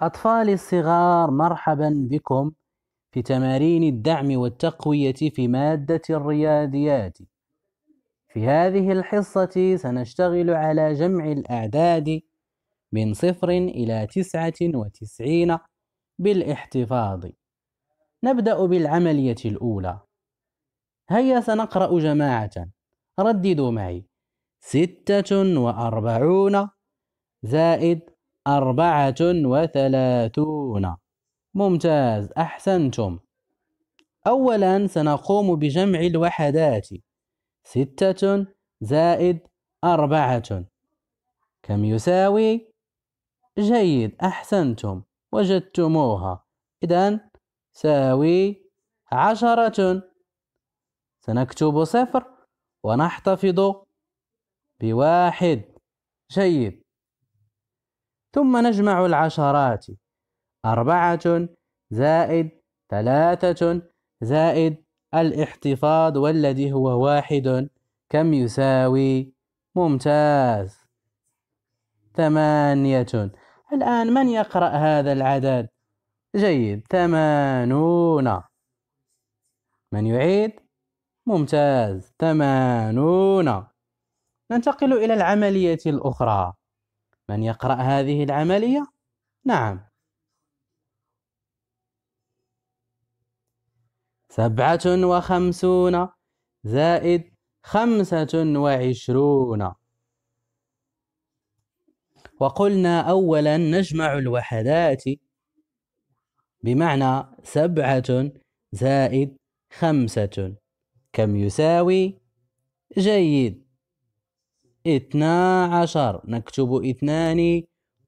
أطفالي الصغار مرحبا بكم في تمارين الدعم والتقوية في مادة الرياضيات. في هذه الحصة سنشتغل على جمع الأعداد من صفر إلى تسعة وتسعين بالاحتفاظ. نبدأ بالعملية الأولى. هيا سنقرأ جماعة. رددوا معي. ستة وأربعون زائد أربعة وثلاثون ممتاز أحسنتم أولا سنقوم بجمع الوحدات ستة زائد أربعة كم يساوي؟ جيد أحسنتم وجدتموها إذا ساوي عشرة سنكتب صفر ونحتفظ بواحد جيد ثم نجمع العشرات أربعة زائد ثلاثة زائد الاحتفاظ والذي هو واحد كم يساوي ممتاز ثمانية الآن من يقرأ هذا العدد جيد ثمانون من يعيد ممتاز ثمانون ننتقل إلى العملية الأخرى من يقرأ هذه العملية؟ نعم سبعة وخمسون زائد خمسة وعشرون وقلنا أولا نجمع الوحدات بمعنى سبعة زائد خمسة كم يساوي؟ جيد اثنا عشر نكتب اثنان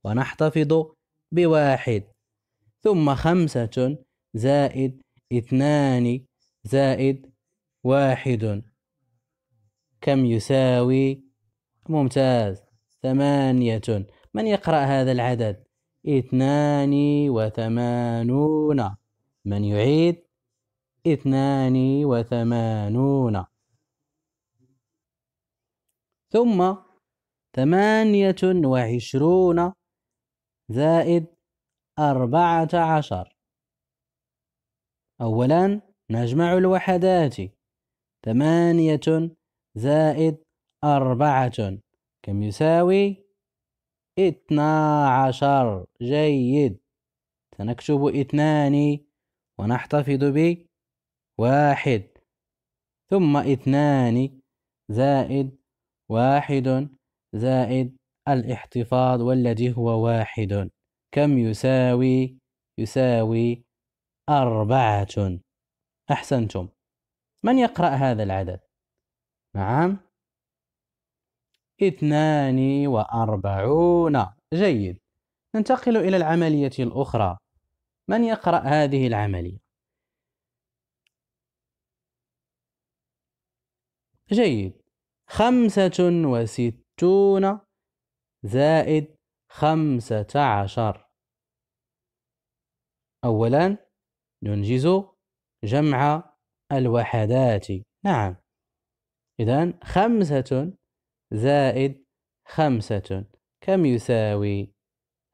ونحتفظ بواحد ثم خمسة زائد اثنان زائد واحد كم يساوي ممتاز ثمانية من يقرأ هذا العدد اثنان وثمانون من يعيد اثنان وثمانون ثم ثمانية وعشرون زائد أربعة عشر أولا نجمع الوحدات ثمانية زائد أربعة كم يساوي اثنا عشر جيد سنكتب اثنان ونحتفظ بواحد ثم اثنان زائد واحد زائد الاحتفاظ والذي هو واحد كم يساوي يساوي أربعة أحسنتم من يقرأ هذا العدد نعم اثنان وأربعون جيد ننتقل إلى العملية الأخرى من يقرأ هذه العملية جيد خمسة وستون زائد خمسة عشر أولا ننجز جمع الوحدات نعم إذا خمسة زائد خمسة كم يساوي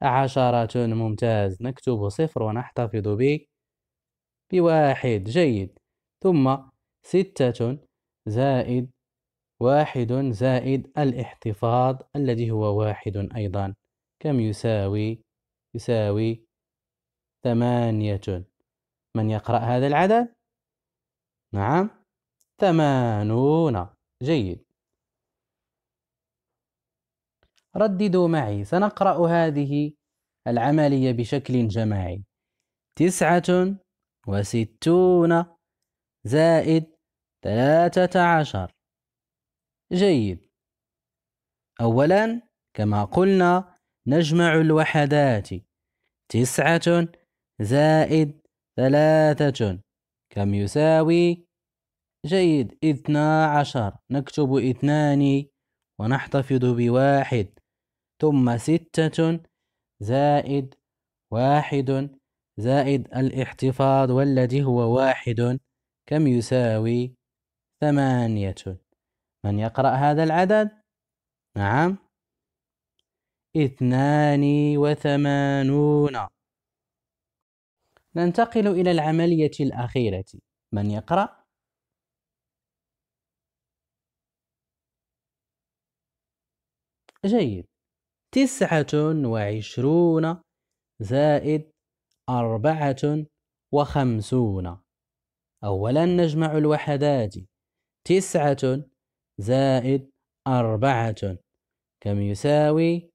عشرة ممتاز نكتب صفر ونحتفظ به بواحد جيد ثم ستة زائد واحد زائد الاحتفاظ الذي هو واحد أيضا كم يساوي؟ يساوي ثمانية من يقرأ هذا العدد؟ نعم ثمانون جيد رددوا معي سنقرأ هذه العملية بشكل جماعي تسعة وستون زائد ثلاثة عشر جيد أولا كما قلنا نجمع الوحدات تسعة زائد ثلاثة كم يساوي جيد اثنا عشر نكتب اثنان ونحتفظ بواحد ثم ستة زائد واحد زائد الاحتفاظ والذي هو واحد كم يساوي ثمانية من يقرأ هذا العدد؟ نعم اثنان وثمانون ننتقل إلى العملية الأخيرة من يقرأ؟ جيد تسعة وعشرون زائد أربعة وخمسون أولا نجمع الوحدات تسعة زائد أربعة كم يساوي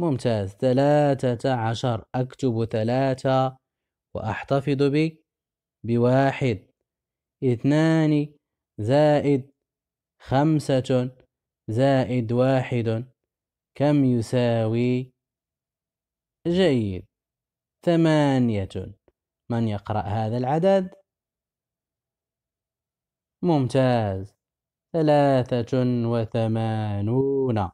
ممتاز ثلاثة عشر أكتب ثلاثة وأحتفظ ب بواحد اثنان زائد خمسة زائد واحد كم يساوي جيد ثمانية من يقرأ هذا العدد ممتاز ثلاثة وثمانون